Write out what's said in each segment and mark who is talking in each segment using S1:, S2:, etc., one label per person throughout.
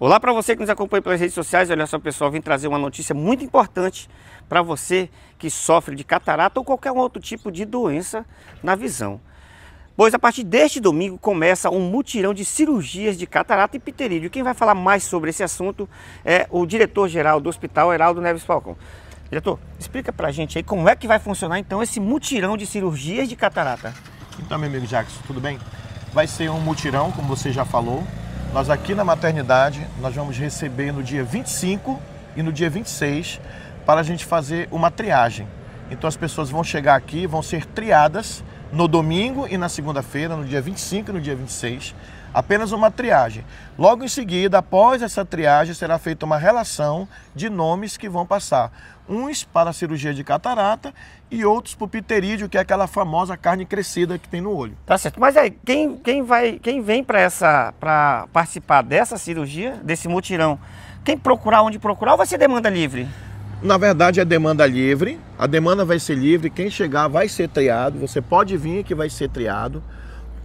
S1: Olá para você que nos acompanha pelas redes sociais. Olha só, pessoal, vim trazer uma notícia muito importante para você que sofre de catarata ou qualquer outro tipo de doença na visão. Pois a partir deste domingo começa um mutirão de cirurgias de catarata e pterídeo. Quem vai falar mais sobre esse assunto é o diretor-geral do hospital, Heraldo Neves Falcão. Diretor,
S2: explica para a gente aí como é que vai funcionar então esse mutirão de cirurgias de catarata. Então, meu amigo Jackson, tudo bem? Vai ser um mutirão, como você já falou, nós aqui na maternidade, nós vamos receber no dia 25 e no dia 26 para a gente fazer uma triagem. Então as pessoas vão chegar aqui, vão ser triadas no domingo e na segunda-feira, no dia 25 e no dia 26, apenas uma triagem. Logo em seguida, após essa triagem, será feita uma relação de nomes que vão passar. Uns para a cirurgia de catarata e outros para o pterídeo, que é aquela famosa carne crescida que tem no olho.
S1: Tá certo. Mas aí, quem, quem, vai, quem vem para essa para participar dessa cirurgia,
S2: desse mutirão, quem procurar onde procurar ou vai ser demanda livre? Na verdade, é demanda livre, a demanda vai ser livre, quem chegar vai ser triado, você pode vir que vai ser triado.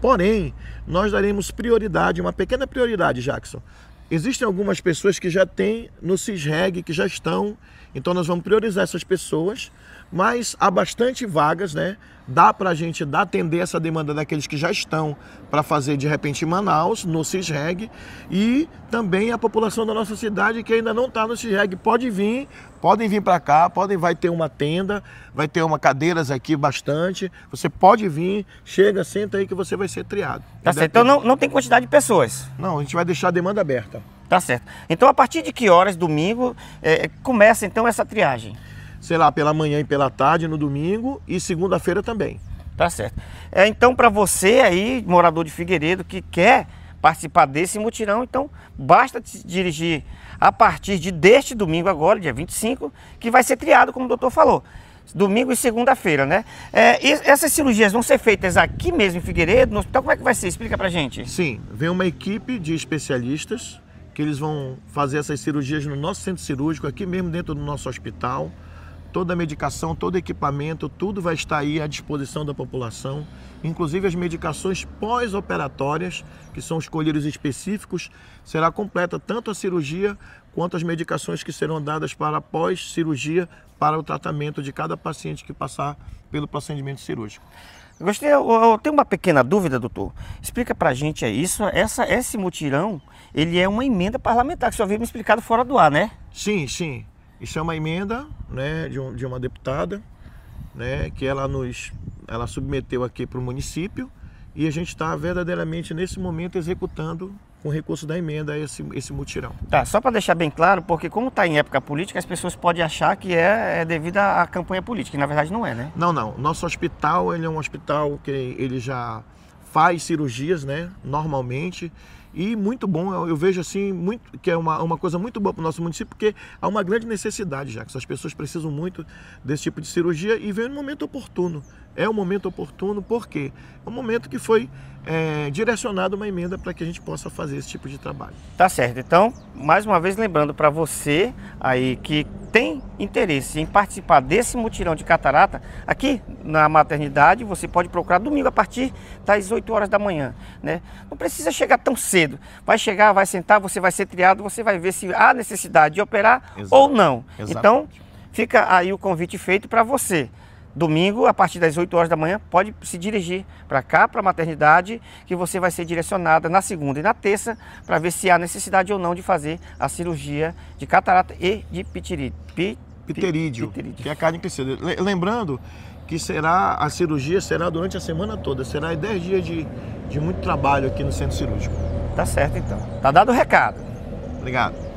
S2: Porém, nós daremos prioridade, uma pequena prioridade, Jackson. Existem algumas pessoas que já têm no CISREG, que já estão, então nós vamos priorizar essas pessoas, mas há bastante vagas, né? dá para a gente dar, atender essa demanda daqueles que já estão para fazer de repente em Manaus, no CISREG, e também a população da nossa cidade que ainda não está no CISREG. Pode vir, podem vir para cá, podem, vai ter uma tenda, vai ter uma cadeiras aqui bastante. Você pode vir, chega, senta aí que você vai ser triado. Tá certo. Então não, não tem quantidade de pessoas. Não, a gente vai deixar a demanda aberta.
S1: Tá certo. Então a partir de que horas, domingo, é, começa então essa triagem? sei lá, pela manhã e pela tarde no domingo e segunda-feira também. Tá certo. É, então, para você aí, morador de Figueiredo, que quer participar desse mutirão, então basta se dirigir a partir de deste domingo agora, dia 25, que vai ser triado, como o doutor falou. Domingo e segunda-feira, né? É, e essas cirurgias vão ser feitas aqui mesmo em Figueiredo, no hospital,
S2: como é que vai ser? Explica pra gente. Sim, vem uma equipe de especialistas que eles vão fazer essas cirurgias no nosso centro cirúrgico, aqui mesmo dentro do nosso hospital toda a medicação, todo equipamento, tudo vai estar aí à disposição da população, inclusive as medicações pós-operatórias, que são escolhidos específicos, será completa tanto a cirurgia quanto as medicações que serão dadas para pós-cirurgia para o tratamento de cada paciente que passar pelo procedimento cirúrgico. Gostei, eu, eu tenho
S1: uma pequena dúvida, doutor. Explica pra gente aí, isso, essa, esse mutirão, ele é uma emenda
S2: parlamentar, que o senhor havia me explicado fora do ar, né? Sim, sim. Isso é uma emenda né, de, um, de uma deputada né, que ela nos ela submeteu aqui para o município e a gente está verdadeiramente nesse momento executando com recurso da emenda esse, esse mutirão.
S1: Tá, só para deixar bem claro, porque como está em época política, as pessoas podem achar
S2: que é, é devido à campanha política, que na verdade não é, né? Não, não. Nosso hospital, ele é um hospital que ele já faz cirurgias, né, normalmente. E muito bom, eu, vejo assim, muito, que é uma, uma coisa muito boa para o nosso município, porque há uma grande necessidade, já que as pessoas precisam muito desse tipo de cirurgia e vem no momento oportuno. É o momento oportuno, por quê? É o momento que foi é, direcionado uma emenda para que a gente possa fazer esse tipo de trabalho. Tá certo.
S1: Então, mais uma vez lembrando para você aí que tem interesse em participar desse mutirão de catarata, aqui na maternidade você pode procurar domingo a partir das 8 horas da manhã. Né? Não precisa chegar tão cedo. Vai chegar, vai sentar, você vai ser triado, você vai ver se há necessidade de operar Exato. ou não. Exato. Então, fica aí o convite feito para você. Domingo, a partir das 8 horas da manhã, pode se dirigir para cá, para a maternidade, que você vai ser direcionada na segunda e na terça para ver se há necessidade ou
S2: não de fazer a cirurgia de catarata e de piteride, piterídeo, piterídeo, que é a carne crescida. Lembrando que será a cirurgia será durante a semana toda, será 10 dias de, de muito trabalho aqui no centro cirúrgico. Tá certo então. Tá dado o recado. Obrigado.